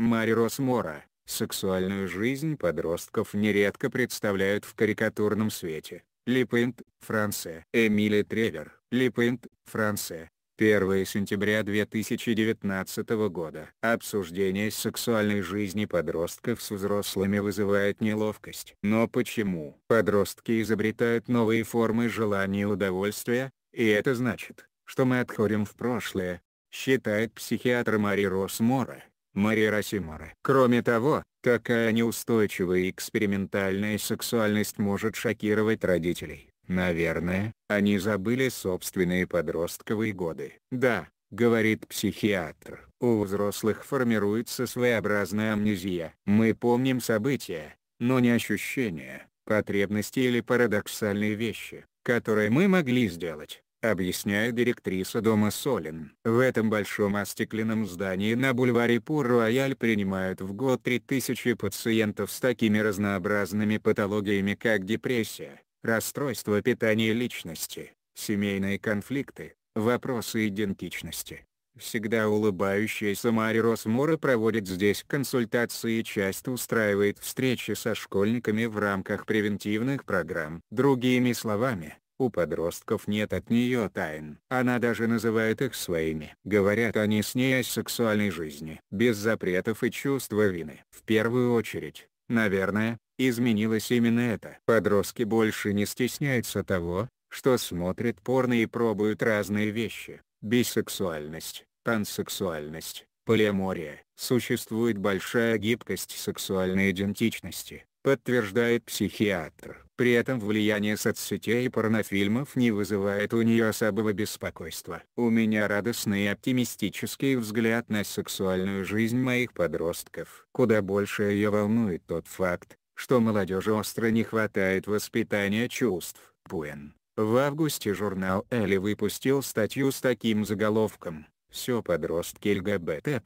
Мари Росмора, сексуальную жизнь подростков нередко представляют в карикатурном свете. Липент, Франция. Эмили Тревер, Липент, Франция. 1 сентября 2019 года. Обсуждение сексуальной жизни подростков с взрослыми вызывает неловкость. Но почему? Подростки изобретают новые формы желания и удовольствия, и это значит, что мы отходим в прошлое, считает психиатр Мари Росмора. Мария Росимора. Кроме того, такая неустойчивая экспериментальная сексуальность может шокировать родителей. Наверное, они забыли собственные подростковые годы. Да, говорит психиатр, у взрослых формируется своеобразная амнезия. Мы помним события, но не ощущения, потребности или парадоксальные вещи, которые мы могли сделать объясняет директриса дома Солин. В этом большом остекленном здании на бульваре Пур-Рояль принимают в год 3000 пациентов с такими разнообразными патологиями как депрессия, расстройство питания личности, семейные конфликты, вопросы идентичности. Всегда улыбающаяся Мари Росмора проводит здесь консультации и часто устраивает встречи со школьниками в рамках превентивных программ. Другими словами, у подростков нет от нее тайн. Она даже называет их своими. Говорят они с ней о сексуальной жизни. Без запретов и чувства вины. В первую очередь, наверное, изменилось именно это. Подростки больше не стесняются того, что смотрят порно и пробуют разные вещи. Бисексуальность, пансексуальность, полиамория. Существует большая гибкость сексуальной идентичности, подтверждает психиатр. При этом влияние соцсетей и порнофильмов не вызывает у нее особого беспокойства. У меня радостный и оптимистический взгляд на сексуальную жизнь моих подростков. Куда больше ее волнует тот факт, что молодежи остро не хватает воспитания чувств. Пуэн. В августе журнал Элли выпустил статью с таким заголовком «Все подростки ЛГБТ+».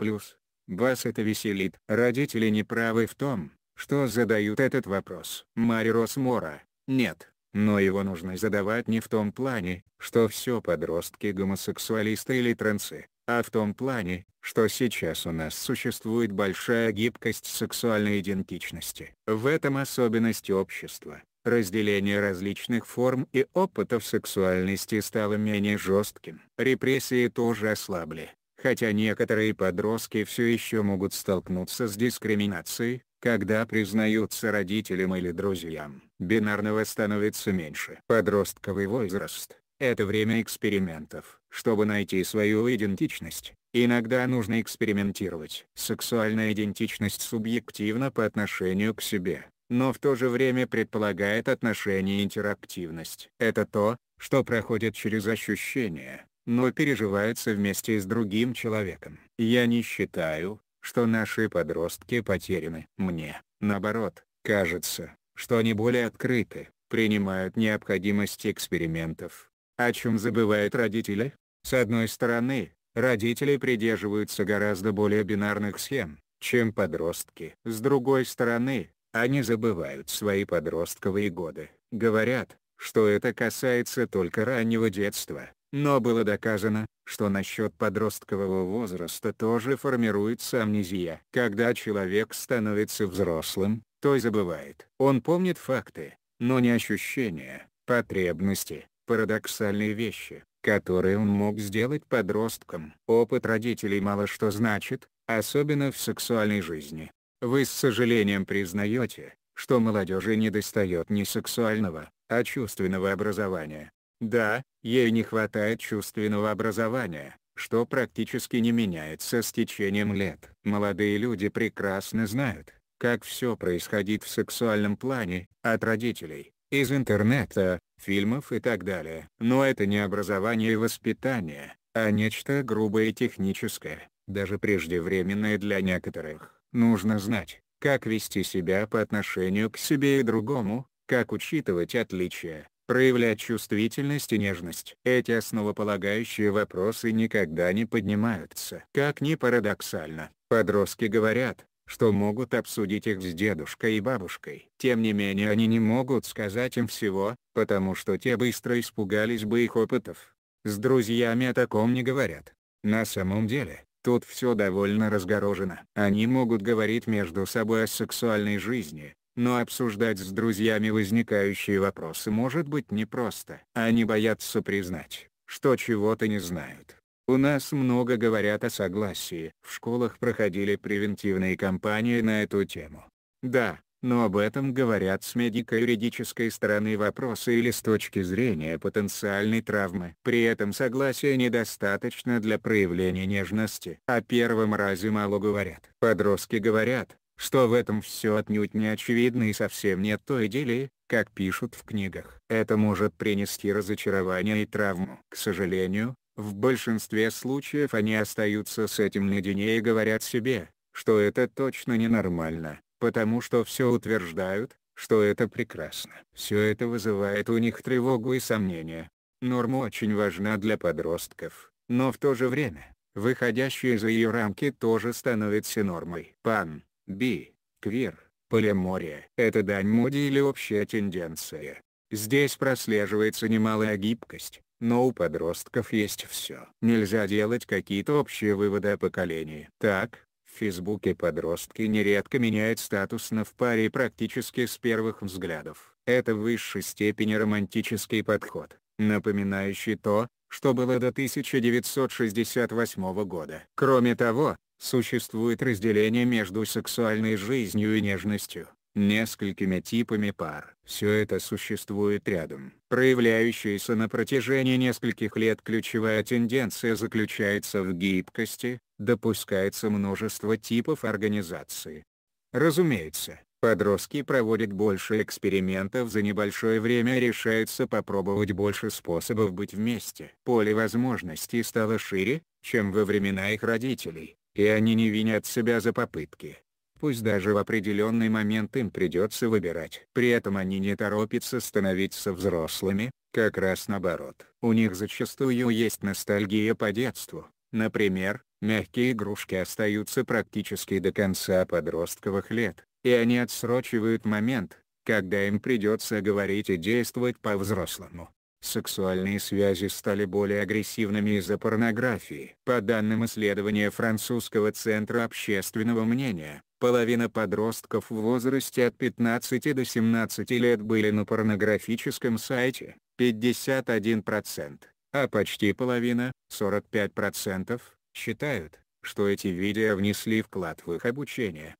Вас это веселит. Родители не правы в том, что задают этот вопрос. Мари Росмора. нет, но его нужно задавать не в том плане, что все подростки гомосексуалисты или трансы, а в том плане, что сейчас у нас существует большая гибкость сексуальной идентичности. В этом особенность общества. Разделение различных форм и опытов сексуальности стало менее жестким. Репрессии тоже ослабли, хотя некоторые подростки все еще могут столкнуться с дискриминацией, когда признаются родителям или друзьям, бинарного становится меньше. Подростковый возраст – это время экспериментов, чтобы найти свою идентичность. Иногда нужно экспериментировать. Сексуальная идентичность субъективна по отношению к себе, но в то же время предполагает отношение интерактивность. Это то, что проходит через ощущения, но переживается вместе с другим человеком. Я не считаю, что наши подростки потеряны. Мне, наоборот, кажется, что они более открыты, принимают необходимость экспериментов. О чем забывают родители? С одной стороны, родители придерживаются гораздо более бинарных схем, чем подростки. С другой стороны, они забывают свои подростковые годы, говорят, что это касается только раннего детства, но было доказано, что насчет подросткового возраста тоже формируется амнезия. Когда человек становится взрослым, то и забывает. Он помнит факты, но не ощущения, потребности, парадоксальные вещи, которые он мог сделать подростком. Опыт родителей мало что значит, особенно в сексуальной жизни. Вы с сожалением признаете, что молодежи недостает не сексуального, а чувственного образования. Да, ей не хватает чувственного образования, что практически не меняется с течением лет. Молодые люди прекрасно знают, как все происходит в сексуальном плане, от родителей, из интернета, фильмов и так далее. Но это не образование и воспитание, а нечто грубое и техническое, даже преждевременное для некоторых. Нужно знать, как вести себя по отношению к себе и другому, как учитывать отличия, проявлять чувствительность и нежность. Эти основополагающие вопросы никогда не поднимаются. Как ни парадоксально, подростки говорят, что могут обсудить их с дедушкой и бабушкой. Тем не менее они не могут сказать им всего, потому что те быстро испугались бы их опытов. С друзьями о таком не говорят. На самом деле, тут все довольно разгорожено. Они могут говорить между собой о сексуальной жизни, но обсуждать с друзьями возникающие вопросы может быть непросто. Они боятся признать, что чего-то не знают. У нас много говорят о согласии. В школах проходили превентивные кампании на эту тему. Да, но об этом говорят с медико-юридической стороны вопроса или с точки зрения потенциальной травмы. При этом согласия недостаточно для проявления нежности. О первом разе мало говорят. Подростки говорят, что в этом все отнюдь не очевидно и совсем нет той идеи, как пишут в книгах. Это может принести разочарование и травму. К сожалению, в большинстве случаев они остаются с этим наедине и говорят себе, что это точно ненормально, потому что все утверждают, что это прекрасно. Все это вызывает у них тревогу и сомнения. Норма очень важна для подростков, но в то же время, выходящая за ее рамки тоже становится нормой. Пан Б. Квир, полимория – это дань моде или общая тенденция. Здесь прослеживается немалая гибкость, но у подростков есть все. Нельзя делать какие-то общие выводы о поколении. Так, в Фейсбуке подростки нередко меняют статус на в паре практически с первых взглядов. Это в высшей степени романтический подход, напоминающий то, что было до 1968 года. Кроме того, Существует разделение между сексуальной жизнью и нежностью, несколькими типами пар. Все это существует рядом. Проявляющаяся на протяжении нескольких лет ключевая тенденция заключается в гибкости, допускается множество типов организации. Разумеется, подростки проводят больше экспериментов за небольшое время и решаются попробовать больше способов быть вместе. Поле возможностей стало шире, чем во времена их родителей. И они не винят себя за попытки. Пусть даже в определенный момент им придется выбирать. При этом они не торопятся становиться взрослыми, как раз наоборот. У них зачастую есть ностальгия по детству. Например, мягкие игрушки остаются практически до конца подростковых лет, и они отсрочивают момент, когда им придется говорить и действовать по-взрослому сексуальные связи стали более агрессивными из-за порнографии. По данным исследования французского центра общественного мнения, половина подростков в возрасте от 15 до 17 лет были на порнографическом сайте, 51%, а почти половина, 45%, считают, что эти видео внесли вклад в их обучение.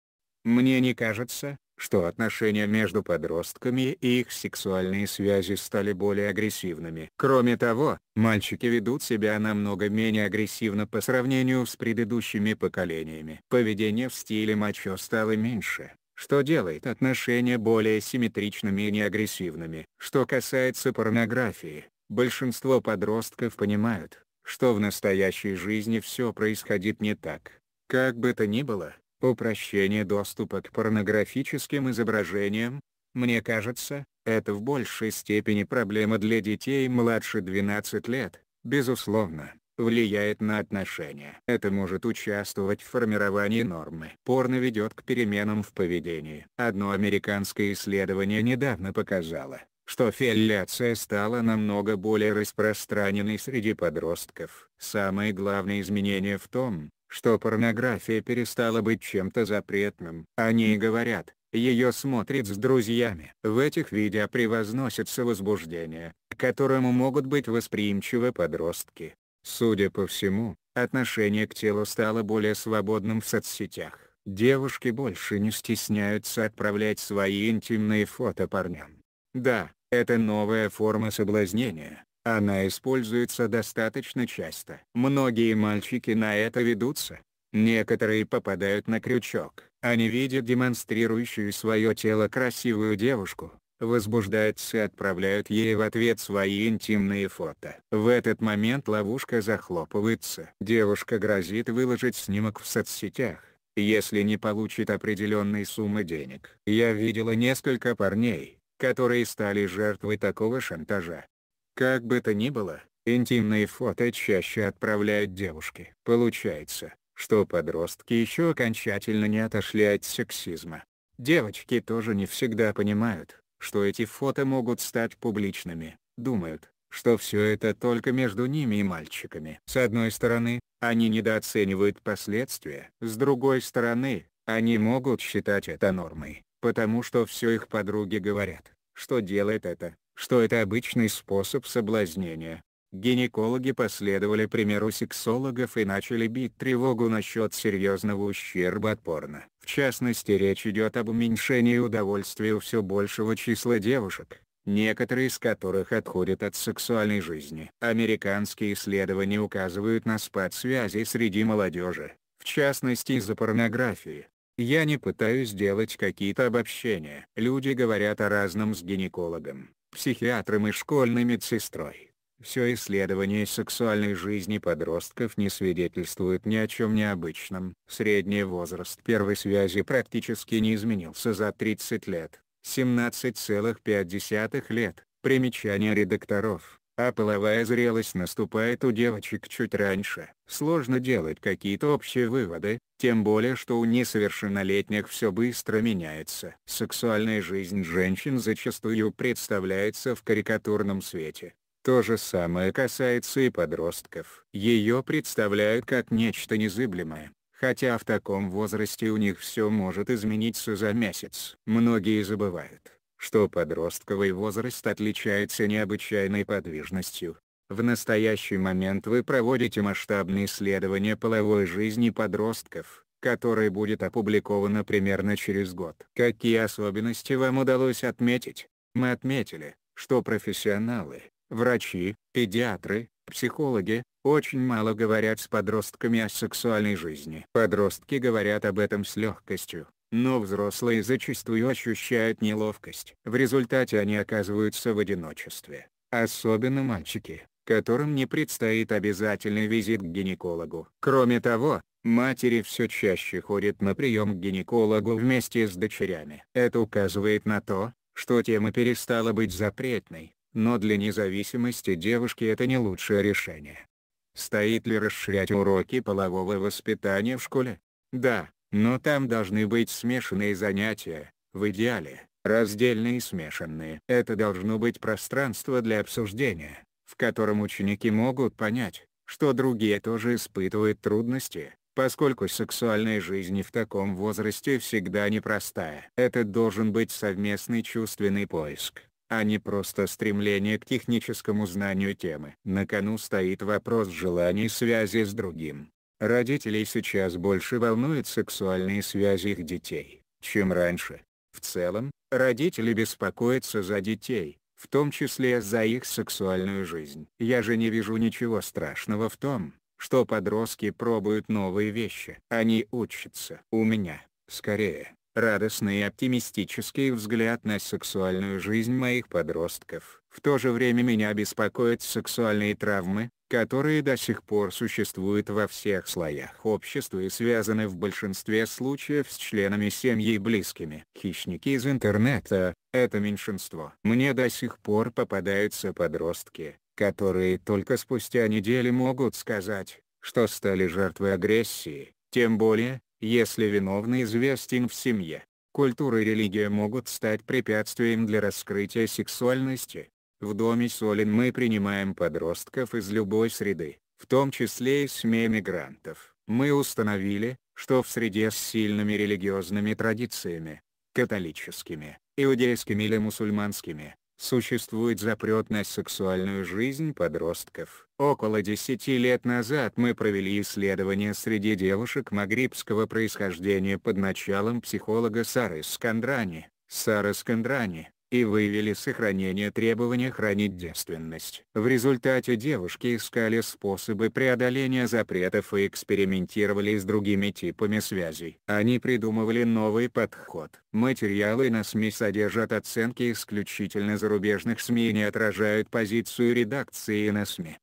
Мне не кажется, что отношения между подростками и их сексуальные связи стали более агрессивными. Кроме того, мальчики ведут себя намного менее агрессивно по сравнению с предыдущими поколениями. Поведение в стиле мачо стало меньше что делает отношения более симметричными и неагрессивными. Что касается порнографии, большинство подростков понимают, что в настоящей жизни все происходит не так. Как бы то ни было, Упрощение доступа к порнографическим изображениям, мне кажется, это в большей степени проблема для детей младше 12 лет, безусловно, влияет на отношения. Это может участвовать в формировании нормы. Порно ведет к переменам в поведении. Одно американское исследование недавно показало, что фелляция стала намного более распространенной среди подростков. Самое главное изменение в том, что порнография перестала быть чем-то запретным. Они говорят, ее смотрят с друзьями. В этих видео превозносится возбуждение, которому могут быть восприимчивы подростки. Судя по всему, отношение к телу стало более свободным в соцсетях. Девушки больше не стесняются отправлять свои интимные фото парням. Да, это новая форма соблазнения, она используется достаточно часто. Многие мальчики на это ведутся. Некоторые попадают на крючок. Они видят демонстрирующую свое тело красивую девушку, возбуждаются и отправляют ей в ответ свои интимные фото. В этот момент ловушка захлопывается. Девушка грозит выложить снимок в соцсетях, если не получит определенной суммы денег. Я видела несколько парней, которые стали жертвой такого шантажа. Как бы то ни было, интимные фото чаще отправляют девушки. Получается, что подростки еще окончательно не отошли от сексизма. Девочки тоже не всегда понимают, что эти фото могут стать публичными, думают, что все это только между ними и мальчиками. С одной стороны, они недооценивают последствия. С другой стороны, они могут считать это нормой, потому что все их подруги говорят, что делает это, что это обычный способ соблазнения. Гинекологи последовали примеру сексологов и начали бить тревогу насчет серьезного ущерба от порно. В частности речь идет об уменьшении удовольствия у все большего числа девушек, некоторые из которых отходят от сексуальной жизни. Американские исследования указывают на спад связей среди молодежи, в частности из-за порнографии. Я не пытаюсь делать какие-то обобщения. Люди говорят о разном с гинекологом психиатром и школьной медсестрой. Все исследование сексуальной жизни подростков не свидетельствует ни о чем необычном. Средний возраст первой связи практически не изменился за 30 лет, 17,5 лет. Примечание редакторов а половая зрелость наступает у девочек чуть раньше. Сложно делать какие-то общие выводы, тем более что у несовершеннолетних все быстро меняется. Сексуальная жизнь женщин зачастую представляется в карикатурном свете. То же самое касается и подростков. Ее представляют как нечто незыблемое, хотя в таком возрасте у них все может измениться за месяц. Многие забывают, что подростковый возраст отличается необычайной подвижностью. В настоящий момент вы проводите масштабные исследования половой жизни подростков, которое будет опубликовано примерно через год. Какие особенности вам удалось отметить? Мы отметили, что профессионалы, врачи, педиатры, психологи, очень мало говорят с подростками о сексуальной жизни. Подростки говорят об этом с легкостью но взрослые зачастую ощущают неловкость. В результате они оказываются в одиночестве, особенно мальчики, которым не предстоит обязательный визит к гинекологу. Кроме того, матери все чаще ходят на прием к гинекологу вместе с дочерями. Это указывает на то, что тема перестала быть запретной, но для независимости девушки это не лучшее решение. Стоит ли расширять уроки полового воспитания в школе? Да, но там должны быть смешанные занятия, в идеале, раздельные и смешанные. Это должно быть пространство для обсуждения, в котором ученики могут понять, что другие тоже испытывают трудности, поскольку сексуальная жизнь в таком возрасте всегда непростая. Это должен быть совместный чувственный поиск, а не просто стремление к техническому знанию темы. На кону стоит вопрос желаний связи с другим. Родителей сейчас больше волнуют сексуальные связи их детей, чем раньше. В целом, родители беспокоятся за детей, в том числе за их сексуальную жизнь. Я же не вижу ничего страшного в том, что подростки пробуют новые вещи. Они учатся. У меня, скорее, радостный и оптимистический взгляд на сексуальную жизнь моих подростков. В то же время меня беспокоят сексуальные травмы, которые до сих пор существуют во всех слоях общества и связаны в большинстве случаев с членами семьи и близкими. Хищники из интернета – это меньшинство. Мне до сих пор попадаются подростки, которые только спустя недели могут сказать, что стали жертвой агрессии, тем более, если виновный известен в семье, культура и религия могут стать препятствием для раскрытия сексуальности. В доме Солин мы принимаем подростков из любой среды, в том числе и СМИ мигрантов. Мы установили, что в среде с сильными религиозными традициями, католическими, иудейскими или мусульманскими, Существует запрет на сексуальную жизнь подростков. Около 10 лет назад мы провели исследование среди девушек магрибского происхождения под началом психолога Сары Скандрани. Сара Скандрани, и выявили сохранение требования хранить девственность. В результате девушки искали способы преодоления запретов и экспериментировали с другими типами связей. Они придумывали новый подход. Материалы на СМИ содержат оценки исключительно зарубежных СМИ и не отражают позицию редакции на СМИ.